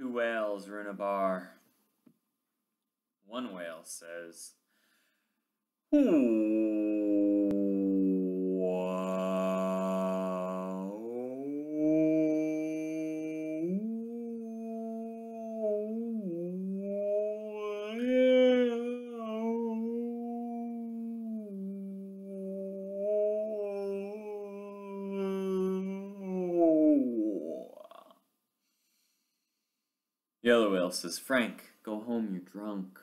Two whales Runabar. a bar. One whale says, Ooh. Yellow whale says, Frank, go home, you're drunk.